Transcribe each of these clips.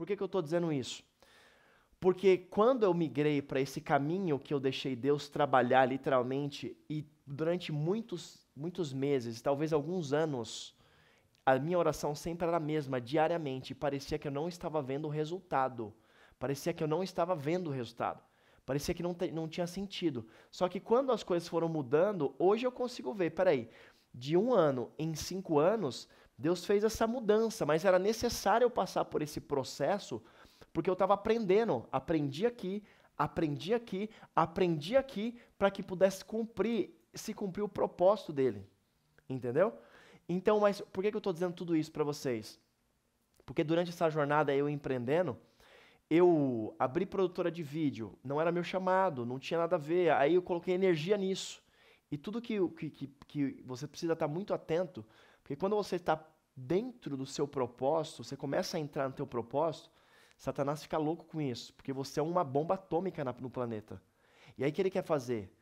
Por que, que eu estou dizendo isso? Porque quando eu migrei para esse caminho que eu deixei Deus trabalhar literalmente, e durante muitos, muitos meses, talvez alguns anos, a minha oração sempre era a mesma, diariamente. Parecia que eu não estava vendo o resultado. Parecia que eu não estava vendo o resultado. Parecia que não, te, não tinha sentido. Só que quando as coisas foram mudando, hoje eu consigo ver. Peraí, de um ano em cinco anos, Deus fez essa mudança, mas era necessário eu passar por esse processo, porque eu estava aprendendo. Aprendi aqui, aprendi aqui, aprendi aqui, para que pudesse cumprir, se cumprir o propósito dele. Entendeu? Então, mas por que, que eu estou dizendo tudo isso para vocês? Porque durante essa jornada eu empreendendo, eu abri produtora de vídeo, não era meu chamado, não tinha nada a ver, aí eu coloquei energia nisso. E tudo que, que, que você precisa estar tá muito atento porque quando você está dentro do seu propósito, você começa a entrar no teu propósito, Satanás fica louco com isso, porque você é uma bomba atômica na, no planeta. E aí o que ele quer fazer?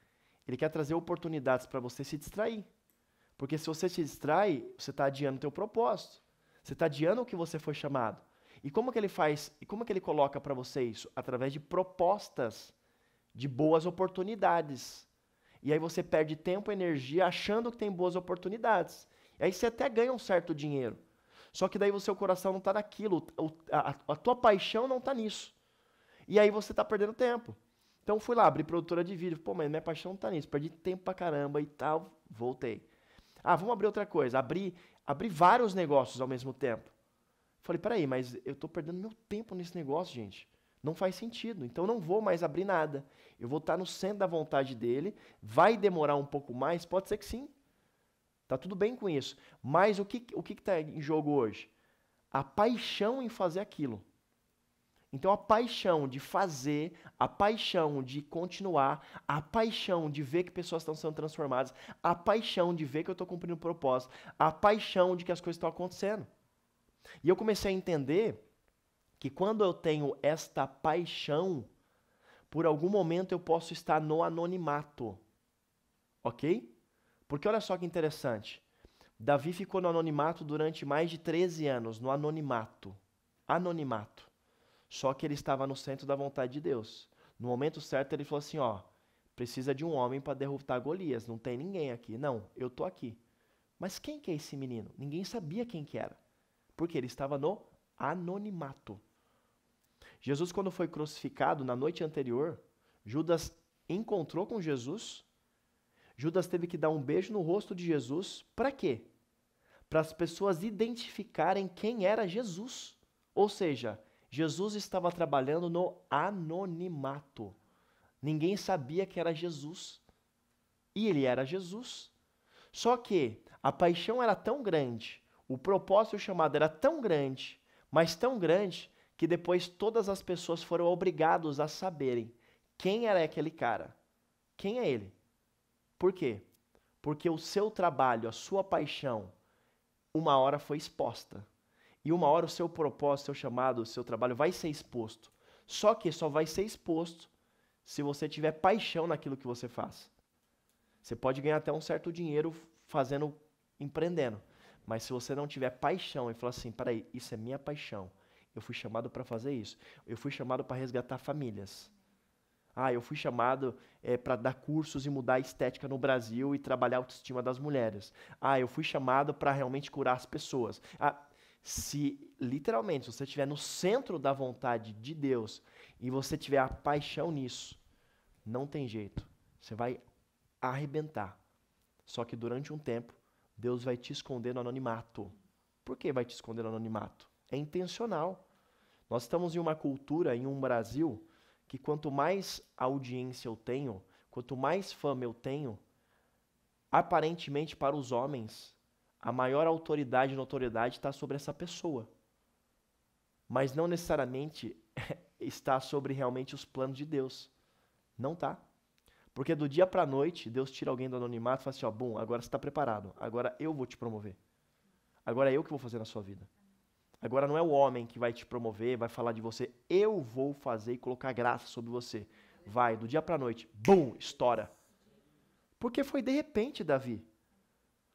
Ele quer trazer oportunidades para você se distrair. Porque se você se distrai, você está adiando o teu propósito. Você está adiando o que você foi chamado. E como que ele faz? E como que ele coloca para você isso? Através de propostas, de boas oportunidades. E aí você perde tempo e energia achando que tem boas oportunidades. Aí você até ganha um certo dinheiro. Só que daí o seu coração não está naquilo, a, a, tua paixão não está nisso. E aí você está perdendo tempo. Então fui lá, abri produtora de vídeo. Pô, mas minha paixão não está nisso. Perdi tempo pra caramba e tal. Voltei. Ah, vamos abrir outra coisa. Abri, abri vários negócios ao mesmo tempo. Falei, peraí, mas eu estou perdendo meu tempo nesse negócio, gente. Não faz sentido. Então não vou mais abrir nada. Eu vou estar tá no centro da vontade dele. Vai demorar um pouco mais? Pode ser que sim. Tá tudo bem com isso. Mas o que o que está em jogo hoje? A paixão em fazer aquilo. Então a paixão de fazer, a paixão de continuar, a paixão de ver que pessoas estão sendo transformadas, a paixão de ver que eu estou cumprindo o um propósito, a paixão de que as coisas estão acontecendo. E eu comecei a entender que quando eu tenho esta paixão, por algum momento eu posso estar no anonimato. Ok? Porque olha só que interessante. Davi ficou no anonimato durante mais de 13 anos, no anonimato. Anonimato. Só que ele estava no centro da vontade de Deus. No momento certo, ele falou assim: ó, precisa de um homem para derrotar Golias. Não tem ninguém aqui. Não, eu tô aqui. Mas quem que é esse menino? Ninguém sabia quem que era. Porque ele estava no anonimato. Jesus, quando foi crucificado na noite anterior, Judas encontrou com Jesus Judas teve que dar um beijo no rosto de Jesus, para quê? Para as pessoas identificarem quem era Jesus. Ou seja, Jesus estava trabalhando no anonimato. Ninguém sabia que era Jesus. E ele era Jesus. Só que a paixão era tão grande, o propósito chamado era tão grande, mas tão grande, que depois todas as pessoas foram obrigadas a saberem quem era aquele cara. Quem é ele? Por quê? Porque o seu trabalho, a sua paixão, uma hora foi exposta. E uma hora o seu propósito, o seu chamado, o seu trabalho vai ser exposto. Só que só vai ser exposto se você tiver paixão naquilo que você faz. Você pode ganhar até um certo dinheiro fazendo, empreendendo. Mas se você não tiver paixão e falar assim, peraí, isso é minha paixão. Eu fui chamado para fazer isso. Eu fui chamado para resgatar famílias ah, eu fui chamado é, eh, para dar cursos e mudar a estética no Brasil e trabalhar a autoestima das mulheres. Ah, eu fui chamado para realmente curar as pessoas. Ah, se literalmente, você estiver no centro da vontade de Deus e você tiver a paixão nisso, não tem jeito. Você vai arrebentar. Só que durante um tempo, Deus vai te esconder no anonimato. Por que vai te esconder no anonimato? É intencional. Nós estamos em uma cultura, em um Brasil, que quanto mais audiência eu tenho, quanto mais fama eu tenho, aparentemente para os homens, a maior autoridade e notoriedade está sobre essa pessoa. Mas não necessariamente está sobre realmente os planos de Deus. Não tá. Porque do dia para a noite, Deus tira alguém do anonimato e fala assim: ó, bom, agora você está preparado, agora eu vou te promover. Agora é eu que vou fazer na sua vida. Agora não é o homem que vai te promover, vai falar de você, eu vou fazer e colocar graça sobre você. Vai, do dia para a noite, bum, estoura. Porque foi de repente, Davi.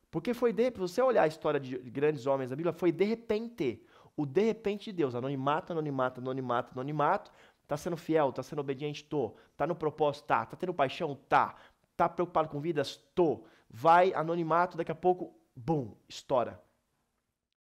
Porque foi de, você olhar a história de grandes homens da Bíblia, foi de repente. O de repente de Deus, anonimato, anonimato, anonimato, anonimato. Tá sendo fiel, tá sendo obediente, tô. Tá no propósito, tá. Tá tendo paixão, tá. Tá preocupado com vidas, tô. Vai anonimato, daqui a pouco, bum, estoura.